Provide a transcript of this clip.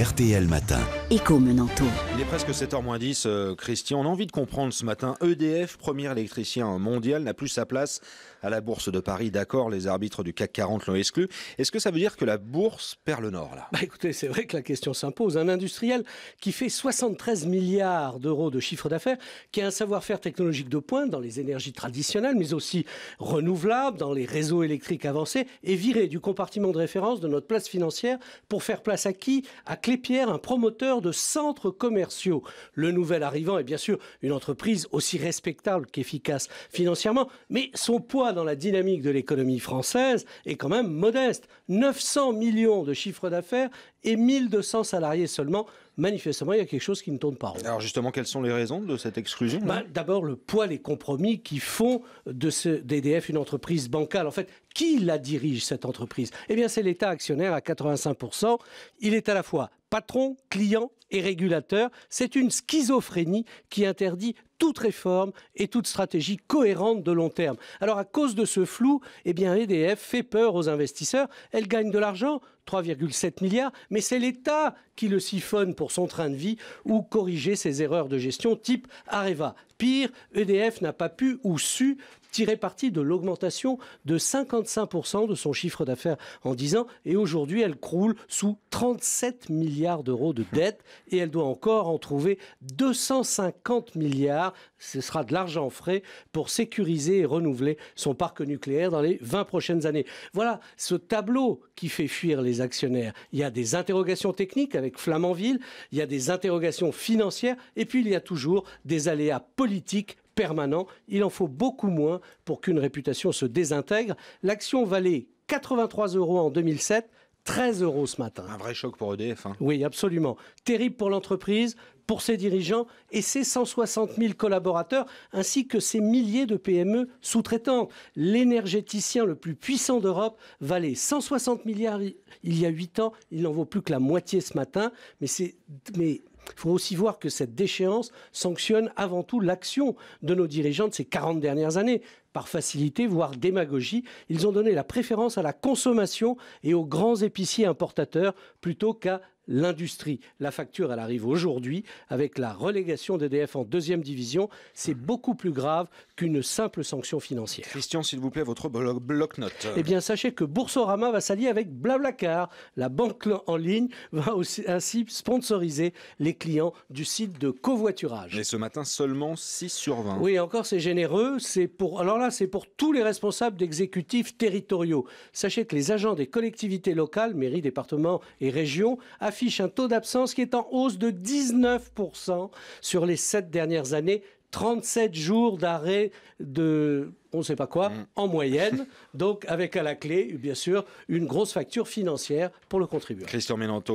RTL Matin. Écho Menanto. Il est presque 7h moins 10, euh, Christian. On a envie de comprendre ce matin. EDF, premier électricien mondial, n'a plus sa place à la Bourse de Paris. D'accord, les arbitres du CAC 40 l'ont exclu. Est-ce que ça veut dire que la Bourse perd le nord, là bah, Écoutez, c'est vrai que la question s'impose. Un industriel qui fait 73 milliards d'euros de chiffre d'affaires, qui a un savoir-faire technologique de pointe dans les énergies traditionnelles, mais aussi renouvelables, dans les réseaux électriques avancés, est viré du compartiment de référence de notre place financière pour faire place à qui À Clépierre, un promoteur de centres commerciaux. Le nouvel arrivant est bien sûr une entreprise aussi respectable qu'efficace financièrement, mais son poids dans la dynamique de l'économie française est quand même modeste. 900 millions de chiffre d'affaires et 1200 salariés seulement manifestement, il y a quelque chose qui ne tourne pas rond. Alors justement, quelles sont les raisons de cette exclusion bah, D'abord, le poids, les compromis qui font de ce DDF une entreprise bancale. En fait, qui la dirige, cette entreprise Eh bien, c'est l'État actionnaire à 85%. Il est à la fois patron, client et régulateur. C'est une schizophrénie qui interdit toute réforme et toute stratégie cohérente de long terme. Alors à cause de ce flou, eh bien EDF fait peur aux investisseurs. Elle gagne de l'argent, 3,7 milliards, mais c'est l'État qui le siphonne pour son train de vie ou corriger ses erreurs de gestion type Areva. Pire, EDF n'a pas pu ou su tirer parti de l'augmentation de 55% de son chiffre d'affaires en 10 ans. Et aujourd'hui, elle croule sous 37 milliards d'euros de dettes et elle doit encore en trouver 250 milliards. Ce sera de l'argent frais pour sécuriser et renouveler son parc nucléaire dans les 20 prochaines années. Voilà ce tableau qui fait fuir les actionnaires. Il y a des interrogations techniques avec Flamanville, il y a des interrogations financières et puis il y a toujours des aléas politiques permanent. Il en faut beaucoup moins pour qu'une réputation se désintègre. L'action valait 83 euros en 2007. 13 euros ce matin. Un vrai choc pour EDF. Hein. Oui, absolument. Terrible pour l'entreprise, pour ses dirigeants et ses 160 000 collaborateurs, ainsi que ses milliers de PME sous-traitantes. L'énergéticien le plus puissant d'Europe valait 160 milliards il y a 8 ans, il n'en vaut plus que la moitié ce matin, mais, mais il faut aussi voir que cette déchéance sanctionne avant tout l'action de nos dirigeants de ces 40 dernières années. Par facilité, voire démagogie, ils ont donné la préférence à la consommation et aux grands épiciers importateurs plutôt qu'à l'industrie. La facture, elle arrive aujourd'hui avec la relégation d'EDF en deuxième division. C'est mmh. beaucoup plus grave qu'une simple sanction financière. Christian, s'il vous plaît, votre bloc-note. Eh bien, sachez que Boursorama va s'allier avec Blablacar. La banque en ligne va aussi, ainsi sponsoriser les clients du site de covoiturage. Mais ce matin, seulement 6 sur 20. Oui, encore, c'est généreux. C'est pour, alors là, c'est pour tous les responsables d'exécutifs territoriaux. Sachez que les agents des collectivités locales, mairies, départements et régions, affirment affiche un taux d'absence qui est en hausse de 19% sur les sept dernières années. 37 jours d'arrêt de on ne sait pas quoi mm. en moyenne, donc avec à la clé, bien sûr, une grosse facture financière pour le contribuable. Christian